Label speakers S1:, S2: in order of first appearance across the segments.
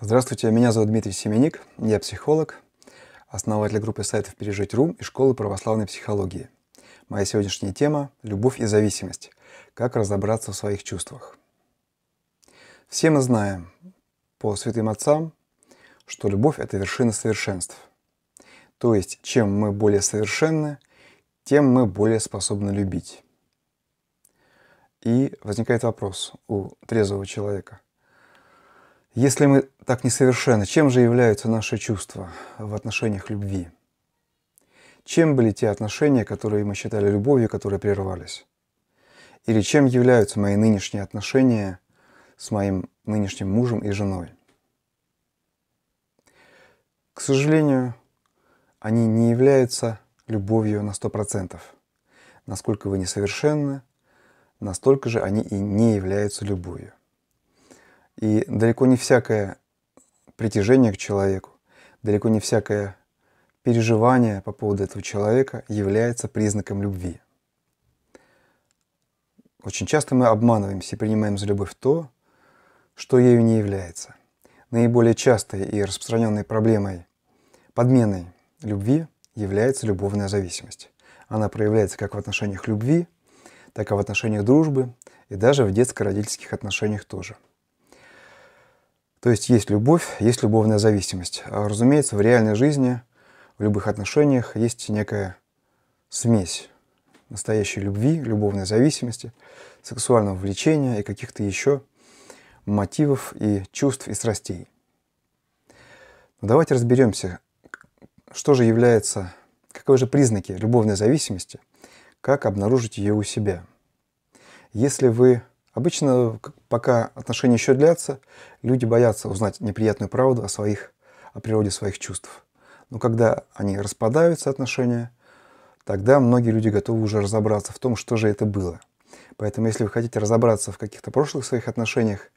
S1: Здравствуйте, меня зовут Дмитрий Семеник, я психолог, основатель группы сайтов «Пережить.ру» и школы православной психологии. Моя сегодняшняя тема – любовь и зависимость. Как разобраться в своих чувствах. Все мы знаем по святым отцам, что любовь – это вершина совершенств. То есть, чем мы более совершенны, тем мы более способны любить. И возникает вопрос у трезвого человека. Если мы так несовершенны, чем же являются наши чувства в отношениях любви? Чем были те отношения, которые мы считали любовью, которые прервались? Или чем являются мои нынешние отношения с моим нынешним мужем и женой? К сожалению, они не являются любовью на 100%. Насколько вы несовершенны, настолько же они и не являются любовью. И далеко не всякое притяжение к человеку, далеко не всякое переживание по поводу этого человека является признаком любви. Очень часто мы обманываемся и принимаем за любовь то, что ею не является. Наиболее частой и распространенной проблемой подмены любви является любовная зависимость. Она проявляется как в отношениях любви, так и в отношениях дружбы и даже в детско-родительских отношениях тоже – то есть есть любовь, есть любовная зависимость. А, разумеется, в реальной жизни, в любых отношениях есть некая смесь настоящей любви, любовной зависимости, сексуального влечения и каких-то еще мотивов и чувств и страстей. Но давайте разберемся, что же является, каковы же признаки любовной зависимости, как обнаружить ее у себя. Если вы Обычно, пока отношения еще длятся, люди боятся узнать неприятную правду о, своих, о природе своих чувств. Но когда они распадаются, отношения, тогда многие люди готовы уже разобраться в том, что же это было. Поэтому, если вы хотите разобраться в каких-то прошлых своих отношениях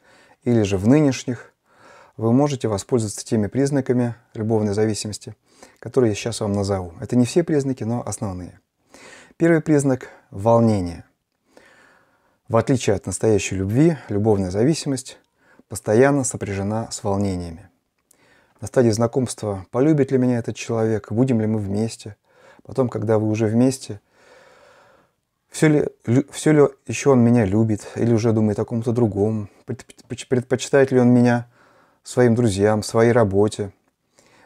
S1: или же в нынешних, вы можете воспользоваться теми признаками любовной зависимости, которые я сейчас вам назову. Это не все признаки, но основные. Первый признак – волнение. В отличие от настоящей любви, любовная зависимость постоянно сопряжена с волнениями. На стадии знакомства, полюбит ли меня этот человек, будем ли мы вместе, потом, когда вы уже вместе, все ли, все ли еще он меня любит, или уже думает о ком-то другом, предпочитает ли он меня своим друзьям, своей работе,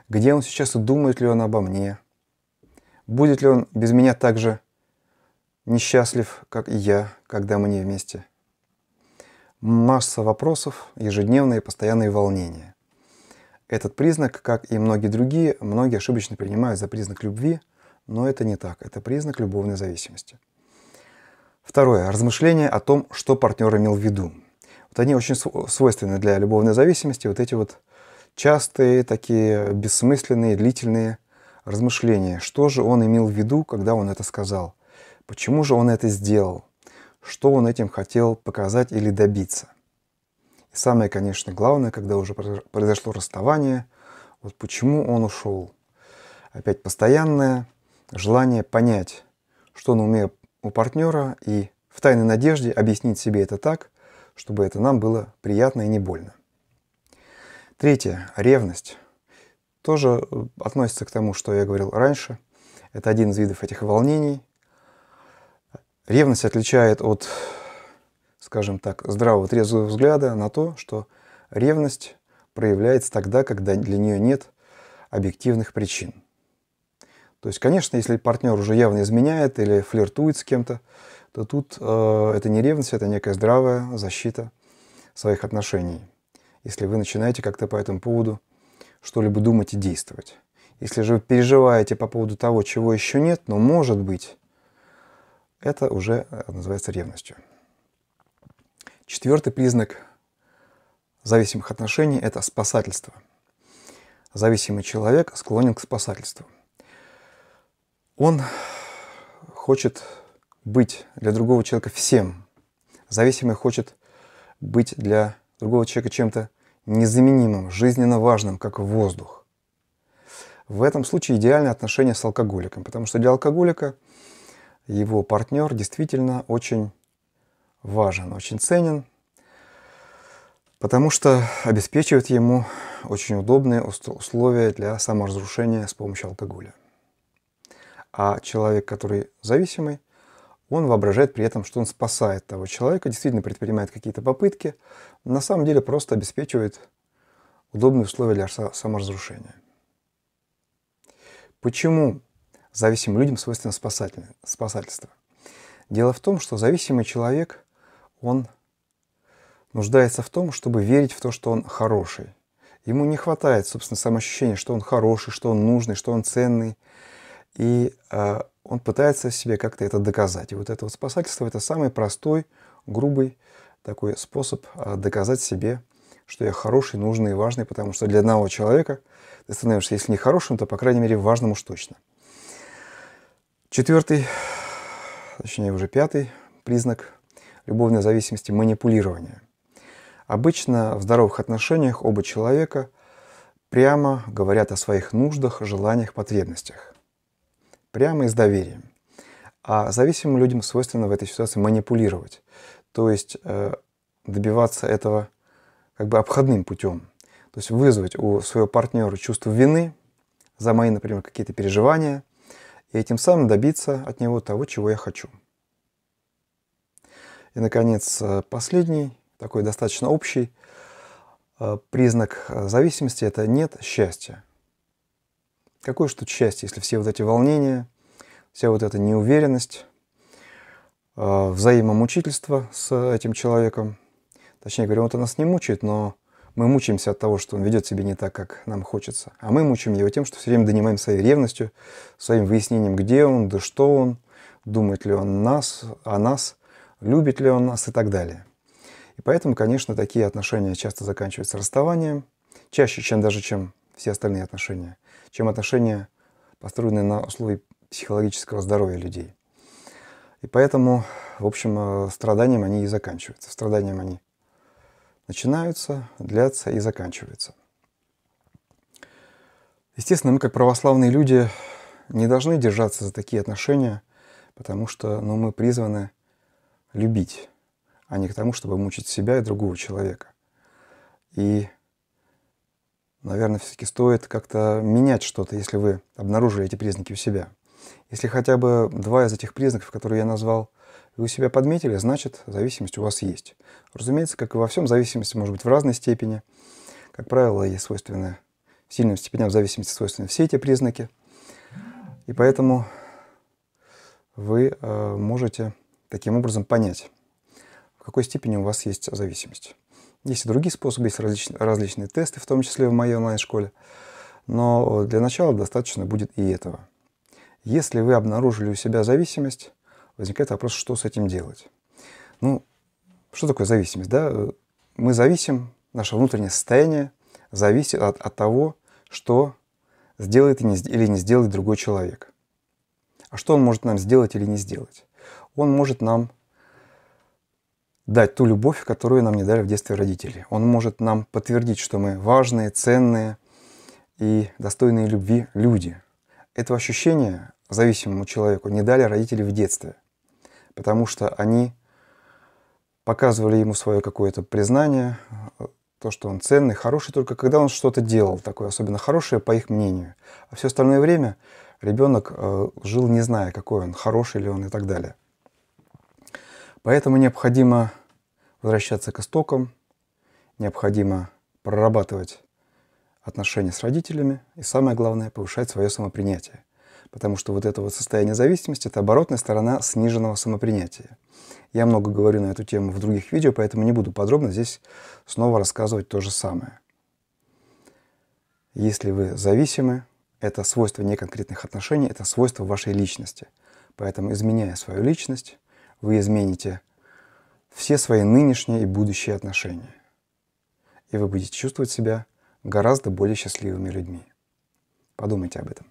S1: где он сейчас и думает ли он обо мне, будет ли он без меня так же несчастлив, как и я, когда мы не вместе. Масса вопросов, ежедневные постоянные волнения. Этот признак, как и многие другие, многие ошибочно принимают за признак любви, но это не так, это признак любовной зависимости. Второе. размышление о том, что партнер имел в виду. Вот они очень свойственны для любовной зависимости, вот эти вот частые, такие бессмысленные, длительные размышления. Что же он имел в виду, когда он это сказал? Почему же он это сделал? Что он этим хотел показать или добиться? И самое, конечно, главное, когда уже произошло расставание, вот почему он ушел. Опять постоянное желание понять, что на уме у партнера, и в тайной надежде объяснить себе это так, чтобы это нам было приятно и не больно. Третье. Ревность. Тоже э, относится к тому, что я говорил раньше. Это один из видов этих волнений, Ревность отличает от, скажем так, здравого трезвого взгляда на то, что ревность проявляется тогда, когда для нее нет объективных причин. То есть, конечно, если партнер уже явно изменяет или флиртует с кем-то, то тут э, это не ревность, это некая здравая защита своих отношений. Если вы начинаете как-то по этому поводу что-либо думать и действовать. Если же вы переживаете по поводу того, чего еще нет, но может быть, это уже э, называется ревностью. Четвертый признак зависимых отношений – это спасательство. Зависимый человек склонен к спасательству. Он хочет быть для другого человека всем. Зависимый хочет быть для другого человека чем-то незаменимым, жизненно важным, как воздух. В этом случае идеальное отношение с алкоголиком, потому что для алкоголика – его партнер действительно очень важен, очень ценен, потому что обеспечивает ему очень удобные условия для саморазрушения с помощью алкоголя. А человек, который зависимый, он воображает при этом, что он спасает того человека, действительно предпринимает какие-то попытки, на самом деле просто обеспечивает удобные условия для саморазрушения. Почему зависимым людям свойственно спасательство. Дело в том, что зависимый человек, он нуждается в том, чтобы верить в то, что он хороший. Ему не хватает, собственно, самоощущения, что он хороший, что он нужный, что он ценный. И э, он пытается себе как-то это доказать. И вот это вот спасательство – это самый простой, грубый такой способ э, доказать себе, что я хороший, нужный и важный, потому что для одного человека ты становишься, если не хорошим, то, по крайней мере, важным уж точно – Четвертый, точнее уже пятый признак любовной зависимости – манипулирование. Обычно в здоровых отношениях оба человека прямо говорят о своих нуждах, желаниях, потребностях. Прямо и с доверием. А зависимым людям свойственно в этой ситуации манипулировать. То есть э, добиваться этого как бы обходным путем. То есть вызвать у своего партнера чувство вины за мои, например, какие-то переживания – и этим самым добиться от него того, чего я хочу. И, наконец, э, последний, такой достаточно общий э, признак э, зависимости – это нет счастья. Какое же тут счастье, если все вот эти волнения, вся вот эта неуверенность, взаимомучительство с этим человеком. Точнее говоря, вот это нас не мучает, но мы мучаемся от того, что он ведет себя не так, как нам хочется. А мы мучаем его тем, что все время донимаем своей ревностью, своим выяснением, где он, да что он, думает ли он нас, о нас, любит ли он нас и так далее. И поэтому, конечно, такие отношения часто заканчиваются расставанием, чаще, чем даже чем все остальные отношения, чем отношения, построенные на условии психологического здоровья людей. И поэтому, в общем, э, страданием они и заканчиваются. Страданием они начинаются, длятся и заканчиваются. Естественно, мы как православные люди не должны держаться за такие отношения, потому что ну, мы призваны любить, а не к тому, чтобы мучить себя и другого человека. И, наверное, все-таки стоит как-то менять что-то, если вы обнаружили эти признаки у себя. Если хотя бы два из этих признаков, которые я назвал, вы себя подметили, значит, зависимость у вас есть. Разумеется, как и во всем, зависимость может быть в разной степени. Как правило, ей свойственны сильным степеням зависимости свойственны все эти признаки. И поэтому вы э, можете таким образом понять, в какой степени у вас есть зависимость. Есть и другие способы, есть различные, различные тесты, в том числе в моей онлайн-школе. Но для начала достаточно будет и этого. Если вы обнаружили у себя зависимость, возникает вопрос, что с этим делать. Ну, что такое зависимость? Да? Мы зависим, наше внутреннее состояние зависит от, от того, что сделает или не сделает другой человек. А что он может нам сделать или не сделать? Он может нам дать ту любовь, которую нам не дали в детстве родители. Он может нам подтвердить, что мы важные, ценные и достойные любви люди. Этого ощущения зависимому человеку не дали родители в детстве потому что они показывали ему свое какое-то признание, то, что он ценный, хороший, только когда он что-то делал такое, особенно хорошее, по их мнению. А все остальное время ребенок э, жил, не зная, какой он, хороший ли он и так далее. Поэтому необходимо возвращаться к истокам, необходимо прорабатывать отношения с родителями и, самое главное, повышать свое самопринятие потому что вот это вот состояние зависимости – это оборотная сторона сниженного самопринятия. Я много говорю на эту тему в других видео, поэтому не буду подробно здесь снова рассказывать то же самое. Если вы зависимы, это свойство не конкретных отношений, это свойство вашей личности. Поэтому, изменяя свою личность, вы измените все свои нынешние и будущие отношения. И вы будете чувствовать себя гораздо более счастливыми людьми. Подумайте об этом.